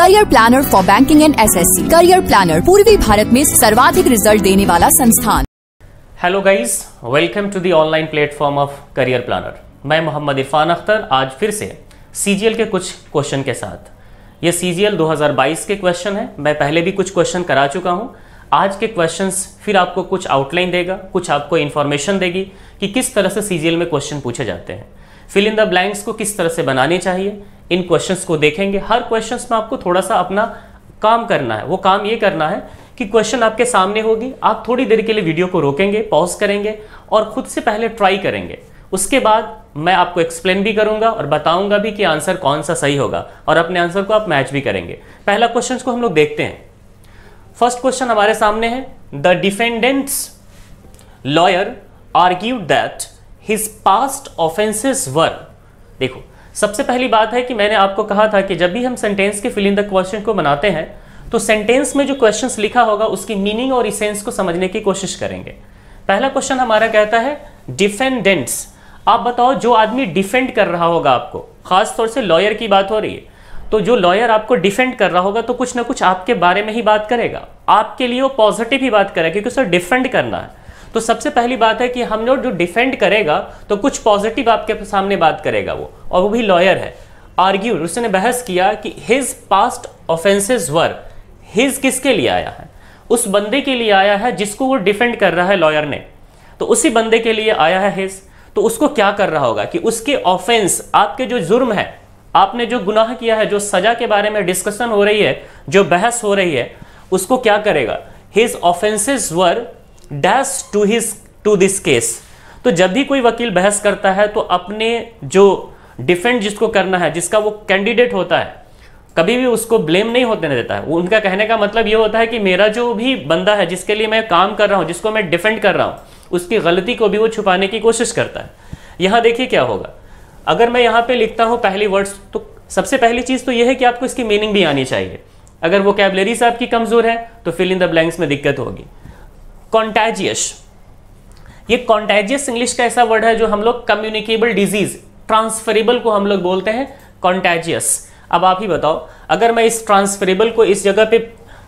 career planner for banking and SSC career planner पूर्वी भारत में सर्वाधिक रिजल्ट देने वाला संस्थान hello guys welcome to the online platform of career planner मैं मोहम्मद इरफान अख्तर आज फिर से सीजीएल के कुछ क्वेश्चन के साथ ये सीजीएल 2022 के क्वेश्चन है मैं पहले भी कुछ क्वेश्चन करा चुका हूँ आज के क्वेश्चंस फिर आपको कुछ आउटलाइन देगा कुछ आपको इन्फॉर्मेशन देगी कि किस तरह से सीजीएल में क्वेश्चन पूछे जाते हैं फिल इन द ब्लैंक्स को किस तरह से बनाने चाहिए इन क्वेश्चंस को देखेंगे हर क्वेश्चंस में आपको थोड़ा सा अपना काम करना है वो काम ये करना है कि क्वेश्चन आपके सामने होगी आप थोड़ी देर के लिए वीडियो को रोकेंगे पॉज करेंगे और खुद से पहले ट्राई करेंगे उसके बाद मैं आपको एक्सप्लेन भी करूंगा और बताऊंगा भी कि आंसर कौन सा सही होगा और अपने आंसर को आप मैच भी करेंगे पहला क्वेश्चन को हम लोग देखते हैं फर्स्ट क्वेश्चन हमारे सामने है the defendant's lawyer argue that his past offences were देखो सबसे पहली बात है कि मैंने आपको कहा था कि जब भी हम सेंटेंस के फिल इन द क्वेश्चन को बनाते हैं तो सेंटेंस में जो क्वेश्चंस लिखा होगा उसकी मीनिंग और इसेंस को समझने की कोशिश करेंगे पहला क्वेश्चन हमारा कहता है डिफेंडेंट्स आप बताओ जो आदमी डिफेंड कर रहा होगा आपको खास तौर से लॉयर की बात हो रही है तो जो लॉयर आपको डिफेंड कर रहा होगा तो कुछ ना कुछ आपके बारे में ही बात करेगा आपके लिए वो पॉजिटिव ही बात करेगा क्योंकि उसे डिफेंड करना है तो सबसे पहली बात है कि हम लोग जो डिफेंड करेगा तो कुछ पॉजिटिव आपके सामने बात करेगा वो और वो भी लॉयर है आर्ग्यू उसने बहस किया कि his past offences were his किसके लिए आया है उस बंदे के लिए आया है जिसको वो डिफेंड कर रहा है लॉयर ने तो उसी बंदे के लिए आया है हिज तो उसको क्या कर रहा होगा कि उसके ऑफेंस आपके जो जुर्म है आपने जो गुनाह किया है जो सजा के बारे में डिस्कशन हो रही है जो बहस हो रही है उसको क्या करेगा his offences were dash to his to this case तो जब भी कोई वकील बहस करता है तो अपने जो डिफेंड जिसको करना है जिसका वो कैंडिडेट होता है कभी भी उसको ब्लेम नहीं होते देता है उनका कहने का मतलब ये होता है कि मेरा जो भी बंदा है जिसके लिए मैं काम कर रहा हूँ जिसको मैं डिफेंड कर रहा हूँ उसकी गलती को भी वो छुपाने की कोशिश करता है यहाँ देखिए क्या होगा अगर मैं यहाँ पे लिखता हूँ पहली वर्ड्स तो सबसे पहली चीज़ तो यह है कि आपको इसकी मीनिंग भी आनी चाहिए अगर वो कैबलेरी से आपकी कमज़ोर है तो फिल इन द ब्लैंक्स में दिक्कत होगी कॉन्टैजियस ये कॉन्टैजियस इंग्लिश का ऐसा वर्ड है जो हम लोग कम्युनिकेबल डिजीज ट्रांसफरेबल को हम लोग बोलते हैं कॉन्टैजियस अब आप ही बताओ अगर मैं इस ट्रांसफरेबल को इस जगह पे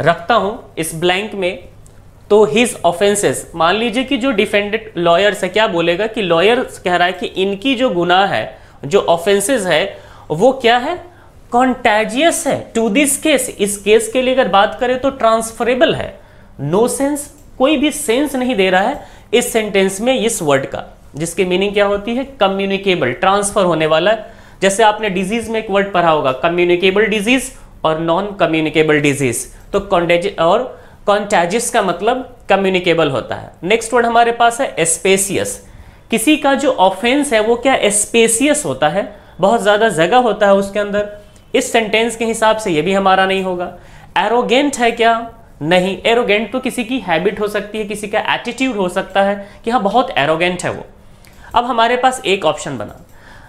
रखता हूं इस ब्लैंक में तो हिज ऑफेंसेस मान लीजिए कि जो डिफेंडेंट लॉयर है क्या बोलेगा कि लॉयर कह रहा है कि इनकी जो गुना है जो ऑफेंसेस है वो क्या है कॉन्टैजियस है टू दिस केस इस केस के लिए अगर बात करें तो ट्रांसफरेबल है नो सेंस कोई भी सेंस नहीं दे रहा है इस सेंटेंस में इस वर्ड का जिसकी मीनिंग क्या होती है कम्युनिकेबल ट्रांसफर होने वाला है जैसे आपने डिजीज में एक वर्ड पढ़ा होगा कम्युनिकेबल डिजीज और नॉन कम्युनिकेबल डिजीज तो कॉन्टेज और कॉन्टेजिस का मतलब कम्युनिकेबल होता है नेक्स्ट वर्ड हमारे पास है एस्पेसियस किसी का जो ऑफेंस है वो क्या एस्पेसियस होता है बहुत ज़्यादा जगह होता है उसके अंदर इस सेंटेंस के हिसाब से ये भी हमारा नहीं होगा एरोगेंट है क्या नहीं एरोगेंट तो किसी की हैबिट हो सकती है किसी का एटीट्यूड हो सकता है कि हाँ बहुत एरोगेंट है वो अब हमारे पास एक ऑप्शन बना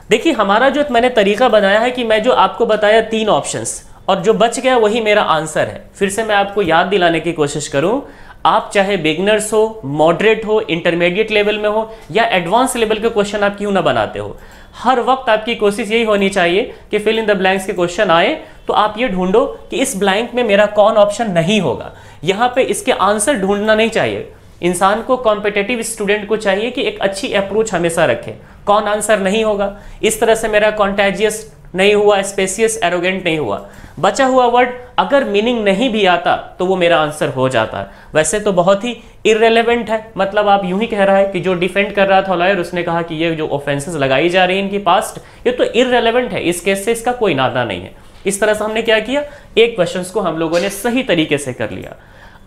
देखिए हमारा जो मैंने तरीका बनाया है कि मैं जो आपको बताया तीन ऑप्शंस और जो बच गया वही मेरा आंसर है फिर से मैं आपको याद दिलाने की कोशिश करूं आप चाहे बिगनर्स हो मॉडरेट हो इंटरमीडिएट लेवल में हो या एडवांस लेवल के क्वेश्चन आप क्यों ना बनाते हो हर वक्त आपकी कोशिश यही होनी चाहिए कि फिल इन द ब्लैंक्स के क्वेश्चन आए तो आप ये ढूंढो कि इस ब्लैंक में मेरा कौन ऑप्शन नहीं होगा यहाँ पे इसके आंसर ढूंढना नहीं चाहिए इंसान को कॉम्पिटेटिव स्टूडेंट को चाहिए कि एक अच्छी अप्रोच हमेशा रखे कौन आंसर नहीं होगा इस तरह से मेरा कॉन्टेजियस नहीं हुआ स्पेसियस एरोगेंट नहीं हुआ बचा हुआ वर्ड अगर मीनिंग नहीं भी आता तो वो मेरा आंसर हो जाता वैसे तो बहुत ही इरेलीवेंट है मतलब आप यूं ही कह रहा है कि जो डिफेंड कर रहा था लॉयर उसने कहा कि ये जो ऑफेंसेस लगाई जा रही है इनकी पास्ट ये तो इरेलीवेंट है इस केस से इसका कोई नाता नहीं है इस तरह से हमने क्या किया एक क्वेश्चन को हम लोगों ने सही तरीके से कर लिया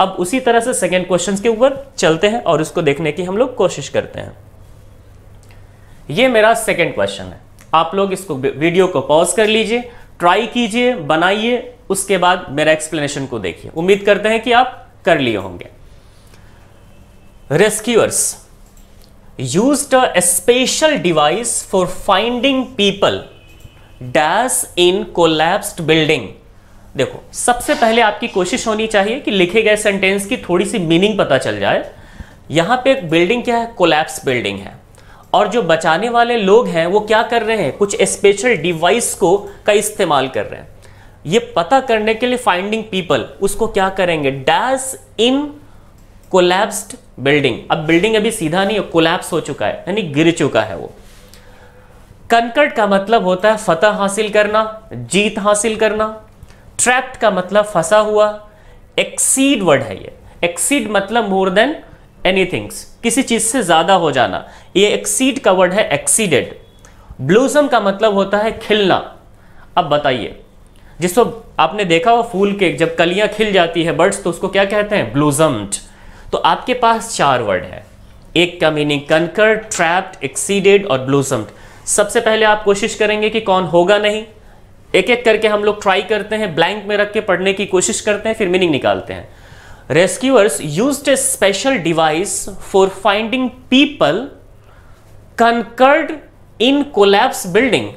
अब उसी तरह से सेकेंड क्वेश्चन के ऊपर चलते हैं और उसको देखने की हम लोग कोशिश करते हैं ये मेरा सेकेंड क्वेश्चन है आप लोग इसको वीडियो को पॉज कर लीजिए ट्राई कीजिए बनाइए उसके बाद मेरा एक्सप्लेनेशन को देखिए उम्मीद करते हैं कि आप कर लिए होंगे rescuers use a special device for finding people dash in collapsed building देखो सबसे पहले आपकी कोशिश होनी चाहिए कि लिखे गए सेंटेंस की थोड़ी सी मीनिंग पता चल जाए यहां पे एक बिल्डिंग क्या है कोलैप्स बिल्डिंग है और जो बचाने वाले लोग हैं वो क्या कर रहे हैं कुछ स्पेशल डिवाइस को का इस्तेमाल कर रहे हैं ये पता करने के लिए फाइंडिंग पीपल उसको क्या करेंगे डैश इन कोलैप्स्ड बिल्डिंग अब बिल्डिंग अभी सीधा नहीं है कोलैप्स हो चुका है यानी गिर चुका है वो कंकर्ट का मतलब होता है फतह हासिल करना जीत हासिल करना ट्रैप्ट का मतलब फंसा हुआ एक्सीड वर्ड है ये एक्सीड मतलब मोर देन एनी थिंग्स किसी चीज़ से ज़्यादा हो जाना ये एक्सीड का वर्ड है एक्सीडेड ब्लूसम का मतलब होता है खिलना अब बताइए जिसको आपने देखा हो फूल के जब कलियां खिल जाती है बर्ड्स तो उसको क्या कहते हैं ब्लूजम्ड तो आपके पास चार वर्ड है एक का मीनिंग कनकर ट्रैप्ड एक्सीडेड और ब्लूजम्ड सबसे पहले आप कोशिश करेंगे कि कौन होगा नहीं एक एक करके हम लोग ट्राई करते हैं ब्लैंक में रख के पढ़ने की कोशिश करते हैं फिर मीनिंग निकालते हैं rescuers used a special device for finding people concurred in collapse building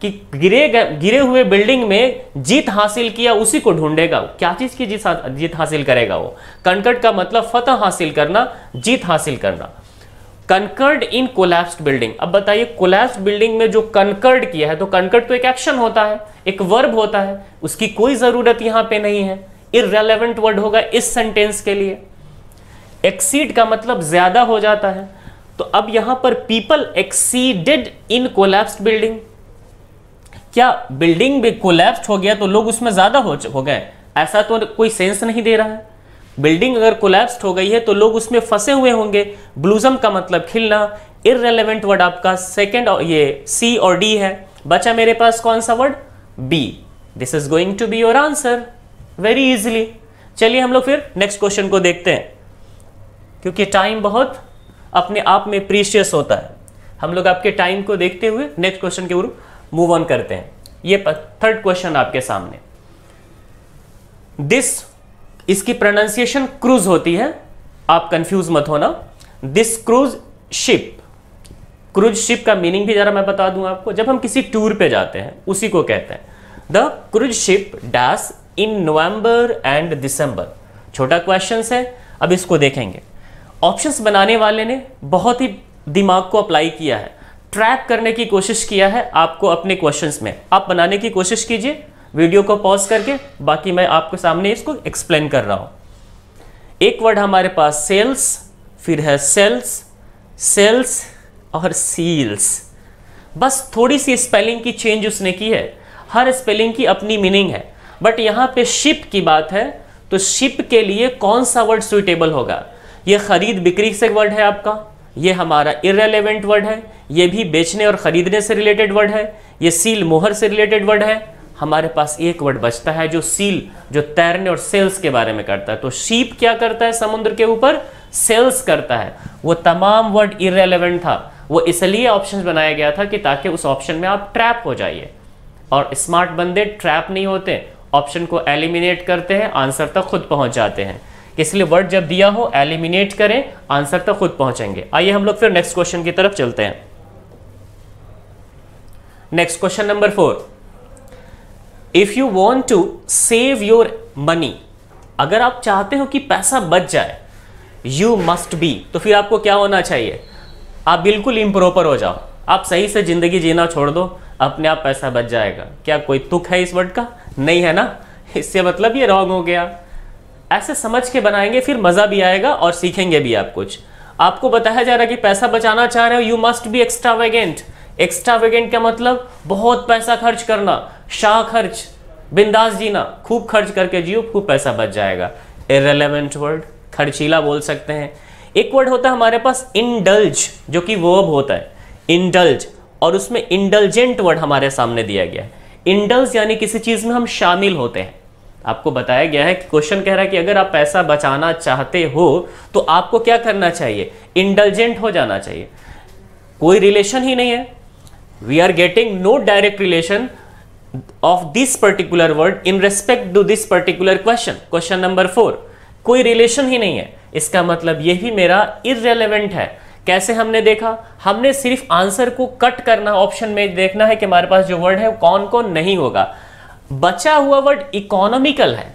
कि गिरे गिरे हुए बिल्डिंग में जीत हासिल किया उसी को ढूंढेगा क्या चीज की जीत जीत हासिल करेगा वो कनकर्ड का मतलब फतह हासिल करना जीत हासिल करना कंकर्ड इन कोलैप्स्ड बिल्डिंग अब बताइए कोलैप्स्ड बिल्डिंग में जो कंकर्ड किया है तो कनकर्ड तो एक एक्शन होता है एक वर्ब होता है उसकी कोई जरूरत यहां पे नहीं है इरेलीवेंट वर्ड होगा इस सेंटेंस के लिए एक्सीड का मतलब ज्यादा हो जाता है तो अब यहां पर people exceeded in collapsed building क्या बिल्डिंग भी कोलैप्स हो गया तो लोग उसमें ज्यादा हो, हो गए ऐसा तो कोई सेंस नहीं दे रहा है बिल्डिंग अगर कोलैप्स्ड हो गई है तो लोग उसमें फंसे हुए होंगे ब्लूजम का मतलब खिलना इरेलीवेंट वर्ड आपका सेकेंड ये सी और डी है बचा मेरे पास कौन सा word B this is going to be your answer very easily चलिए हम लोग फिर नेक्स्ट क्वेश्चन को देखते हैं क्योंकि टाइम बहुत अपने आप में प्रीशियस होता है हम लोग आपके टाइम को देखते हुए नेक्स्ट क्वेश्चन के ऊपर मूव ऑन करते हैं ये थर्ड क्वेश्चन आपके सामने दिस इसकी प्रोनाउंसिएशन क्रूज होती है आप कंफ्यूज मत होना this cruise ship cruise ship का मीनिंग भी जरा मैं बता दूं आपको जब हम किसी टूर पे जाते हैं उसी को कहते हैं the cruise ship dash in November and December छोटा क्वेश्चन है अब इसको देखेंगे ऑप्शंस बनाने वाले ने बहुत ही दिमाग को अप्लाई किया है ट्रैप करने की कोशिश किया है आपको अपने क्वेश्चंस में आप बनाने की कोशिश कीजिए वीडियो को पॉज करके बाकी मैं आपके सामने इसको एक्सप्लेन कर रहा हूं एक वर्ड हमारे पास सेल्स फिर है सेल्स सेल्स और सील्स बस थोड़ी सी स्पेलिंग की चेंज उसने की है हर स्पेलिंग की अपनी मीनिंग है बट यहां पे शिप की बात है तो शिप के लिए कौन सा वर्ड सुइटेबल होगा ये खरीद बिक्री से वर्ड है आपका ये हमारा इरेलीवेंट वर्ड है ये भी बेचने और ख़रीदने से रिलेटेड वर्ड है ये सील मोहर से रिलेटेड वर्ड है हमारे पास एक वर्ड बचता है जो सील जो तैरने और सेल्स के बारे में करता है तो शीप क्या करता है समुद्र के ऊपर सेल्स करता है वो तमाम वर्ड इरेलीवेंट था वो इसलिए ऑप्शन बनाया गया था कि ताकि उस ऑप्शन में आप ट्रैप हो जाइए और स्मार्ट बंदे ट्रैप नहीं होते ऑप्शन को एलिमिनेट करते हैं आंसर तक खुद पहुंच जाते हैं इसलिए वर्ड जब दिया हो एलिमिनेट करें आंसर तक खुद पहुंचेंगे आइए हम लोग फिर नेक्स्ट क्वेश्चन की तरफ चलते हैं next question number four if you want to save your money अगर आप चाहते हो कि पैसा बच जाए यू मस्ट बी तो फिर आपको क्या होना चाहिए आप बिल्कुल इम्प्रॉपर हो जाओ आप सही से ज़िंदगी जीना छोड़ दो अपने आप पैसा बच जाएगा क्या कोई तुक है इस वर्ड का नहीं है ना इससे मतलब ये रॉन्ग हो गया ऐसे समझ के बनाएंगे फिर मज़ा भी आएगा और सीखेंगे भी आप कुछ आपको बताया जा रहा है कि पैसा बचाना चाह रहे हो you must be extravagant extravagant का मतलब बहुत पैसा खर्च करना शाह खर्च बिंदास जीना खूब खर्च करके जियो खूब पैसा बच जाएगा इरेलीवेंट वर्ड खर्चीला बोल सकते हैं एक वर्ड होता है हमारे पास इंडल्ज जो कि वर्ब होता है इंडल्ज और उसमें इंडलजेंट वर्ड हमारे सामने दिया गया है इंडल्स यानी किसी चीज़ में हम शामिल होते हैं आपको बताया गया है कि क्वेश्चन कह रहा है कि अगर आप पैसा बचाना चाहते हो तो आपको क्या करना चाहिए इंडलजेंट हो जाना चाहिए कोई रिलेशन ही नहीं है we are getting no direct relation of this particular word in respect to this particular question question number four कोई रिलेशन ही नहीं है इसका मतलब यही मेरा इरेलीवेंट है कैसे हमने देखा हमने सिर्फ आंसर को कट करना ऑप्शन में देखना है कि हमारे पास जो वर्ड है कौन कौन नहीं होगा बचा हुआ वर्ड इकोनॉमिकल है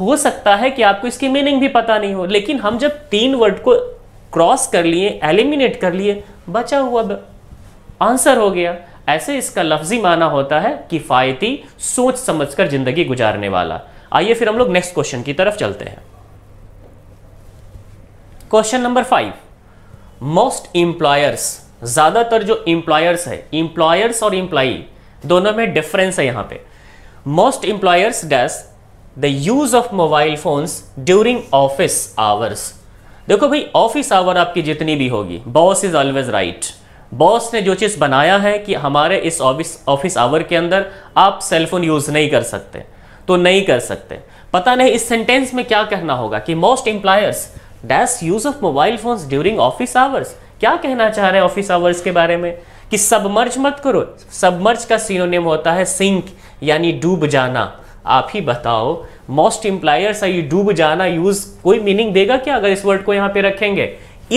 हो सकता है कि आपको इसकी मीनिंग भी पता नहीं हो लेकिन हम जब तीन वर्ड को क्रॉस कर लिए एलिमिनेट कर लिए बचा हुआ आंसर हो गया ऐसे इसका लफ्जी माना होता है किफ़ायती सोच समझकर ज़िंदगी गुजारने वाला आइए फिर हम लोग नेक्स्ट क्वेश्चन की तरफ चलते हैं question number five most employers ज़्यादातर जो इंप्लायर्स है इंप्लायर्स और इंप्लाई दोनों में डिफरेंस है यहां पे most employers does the use of mobile phones during office hours देखो भाई ऑफिस आवर आपकी जितनी भी होगी boss is always right boss ने जो चीज़ बनाया है कि हमारे इस ऑफिस ऑफिस आवर के अंदर आप सेलफोन यूज़ नहीं कर सकते तो नहीं कर सकते पता नहीं इस सेंटेंस में क्या कहना होगा कि most employers dash use of mobile phones during office hours क्या कहना चाह रहे हैं ऑफिस आवर्स के बारे में कि सबमर्ज मत करो सबमर्ज का सीनोनिम होता है सिंक यानी डूब जाना आप ही बताओ मोस्ट इम्प्लायर्स आई डूब जाना यूज कोई मीनिंग देगा क्या अगर इस वर्ड को यहाँ पे रखेंगे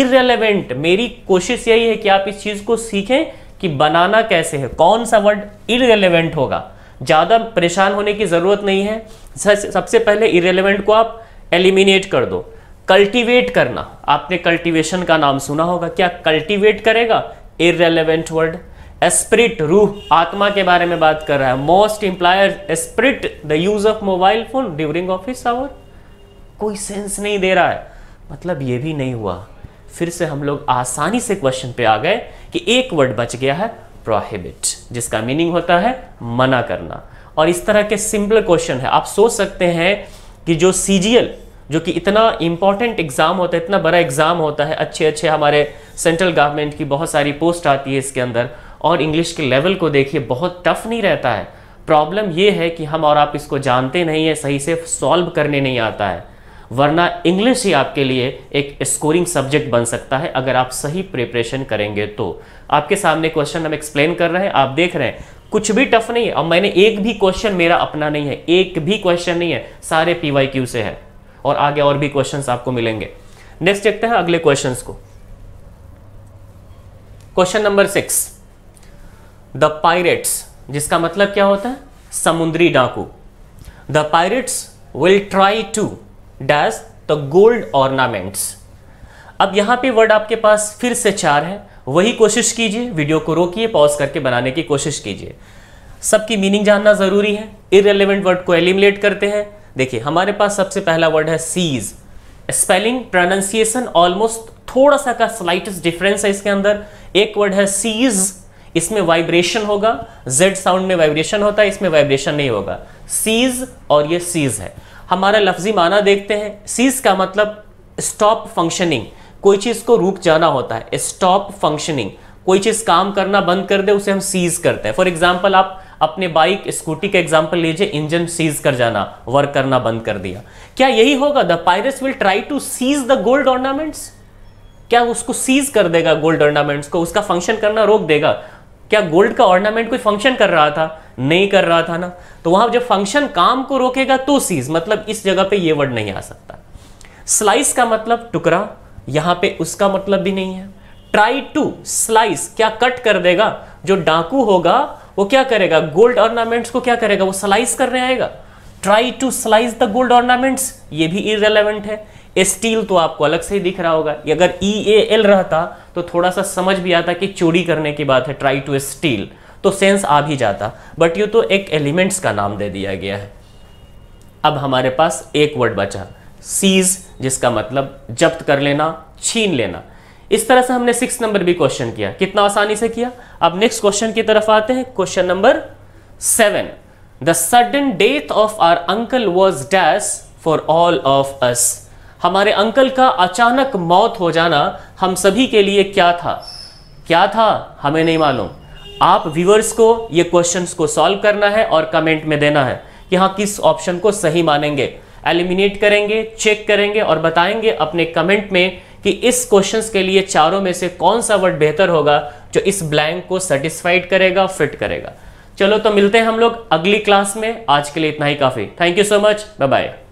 इरेलीवेंट मेरी कोशिश यही है कि आप इस चीज़ को सीखें कि बनाना कैसे है कौन सा वर्ड इरेलीवेंट होगा ज़्यादा परेशान होने की ज़रूरत नहीं है सबसे पहले इरेलीवेंट को आप एलिमिनेट कर दो कल्टीवेट करना आपने कल्टीवेशन का नाम सुना होगा क्या कल्टीवेट करेगा इरेलीवेंट वर्ड एस्प्रिट रूह आत्मा के बारे में बात कर रहा है most employer esprit the use of mobile phone during office hour कोई सेंस नहीं दे रहा है मतलब ये भी नहीं हुआ फिर से हम लोग आसानी से क्वेश्चन पे आ गए कि एक वर्ड बच गया है प्रोहिबिट जिसका मीनिंग होता है मना करना और इस तरह के सिंपल क्वेश्चन है आप सोच सकते हैं कि जो सीजीएल जो कि इतना इम्पॉर्टेंट एग्ज़ाम होता है इतना बड़ा एग्ज़ाम होता है अच्छे अच्छे हमारे सेंट्रल गवर्नमेंट की बहुत सारी पोस्ट आती है इसके अंदर और इंग्लिश के लेवल को देखिए बहुत टफ नहीं रहता है प्रॉब्लम ये है कि हम और आप इसको जानते नहीं है सही से सॉल्व करने नहीं आता है वरना इंग्लिश ही आपके लिए एक स्कोरिंग सब्जेक्ट बन सकता है अगर आप सही प्रिपरेशन करेंगे तो आपके सामने क्वेश्चन हम एक्सप्लेन कर रहे हैं आप देख रहे हैं कुछ भी टफ नहीं है और मैंने एक भी क्वेश्चन मेरा अपना नहीं है एक भी क्वेश्चन नहीं है सारे पी से है और आगे और भी क्वेश्चन आपको मिलेंगे नेक्स्ट देखते हैं अगले क्वेश्चन को question number six the pirates जिसका मतलब क्या होता है समुद्री डाकू the pirates will try to dash the gold ornaments अब यहां पे वर्ड आपके पास फिर से चार है वही कोशिश कीजिए वीडियो को रोकिए पॉज करके बनाने की कोशिश कीजिए सबकी मीनिंग जानना ज़रूरी है इरेलीवेंट वर्ड को एलिमिनेट करते हैं देखिए हमारे पास सबसे पहला वर्ड है सीज स्पेलिंग प्रोनाउंसिएशन ऑलमोस्ट थोड़ा सा का स्लाइटेस्ट डिफरेंस है इसके अंदर एक वर्ड है सीज इसमें वाइब्रेशन होगा जेड साउंड में वाइब्रेशन होता है इसमें वाइब्रेशन नहीं होगा सीज और ये सीज है हमारा लफ्जी माना देखते हैं सीज का मतलब स्टॉप फंक्शनिंग कोई चीज़ को रुक जाना होता है स्टॉप फंक्शनिंग कोई चीज़ काम करना बंद कर दे उसे हम सीज करते हैं फॉर एग्जाम्पल आप अपने बाइक स्कूटी का एग्जाम्पल लीजिए इंजन सीज कर जाना वर्क करना बंद कर दिया क्या यही होगा the pirates will try to seize the gold ornaments क्या उसको सीज कर देगा गोल्ड ऑर्नामेंट्स को उसका फंक्शन करना रोक देगा क्या गोल्ड का ऑर्नामेंट कोई फंक्शन कर रहा था नहीं कर रहा था ना तो वहां जब फंक्शन काम को रोकेगा तो सीज मतलब इस जगह पे ये वर्ड नहीं आ सकता स्लाइस का मतलब टुकड़ा यहां पे उसका मतलब भी नहीं है ट्राई टू स्लाइस क्या कट कर देगा जो डाकू होगा वो क्या करेगा गोल्ड ऑर्नामेंट्स को क्या करेगा वो स्लाइस करने आएगा try to slice the gold ornaments ये भी इरेलीवेंट है स्टील तो आपको अलग से ही दिख रहा होगा अगर ई ए एल रहता तो थोड़ा सा समझ भी आता कि चोरी करने की बात है ट्राई टू स्टील तो सेंस आ भी जाता बट यू तो एक एलिमेंट्स का नाम दे दिया गया है अब हमारे पास एक वर्ड बचा सीज जिसका मतलब जब्त कर लेना छीन लेना इस तरह से हमने सिक्स नंबर भी क्वेश्चन किया कितना आसानी से किया अब नेक्स्ट क्वेश्चन की तरफ आते हैं question number seven the sudden death of our uncle was dash for all of us हमारे अंकल का अचानक मौत हो जाना हम सभी के लिए क्या था क्या था हमें नहीं मालूम आप व्यूअर्स को ये क्वेश्चंस को सॉल्व करना है और कमेंट में देना है कि हाँ किस ऑप्शन को सही मानेंगे एलिमिनेट करेंगे चेक करेंगे और बताएंगे अपने कमेंट में कि इस क्वेश्चन के लिए चारों में से कौन सा वर्ड बेहतर होगा जो इस ब्लैंक को सेटिस्फाइड करेगा फिट करेगा चलो तो मिलते हैं हम लोग अगली क्लास में आज के लिए इतना ही काफ़ी thank you so much bye bye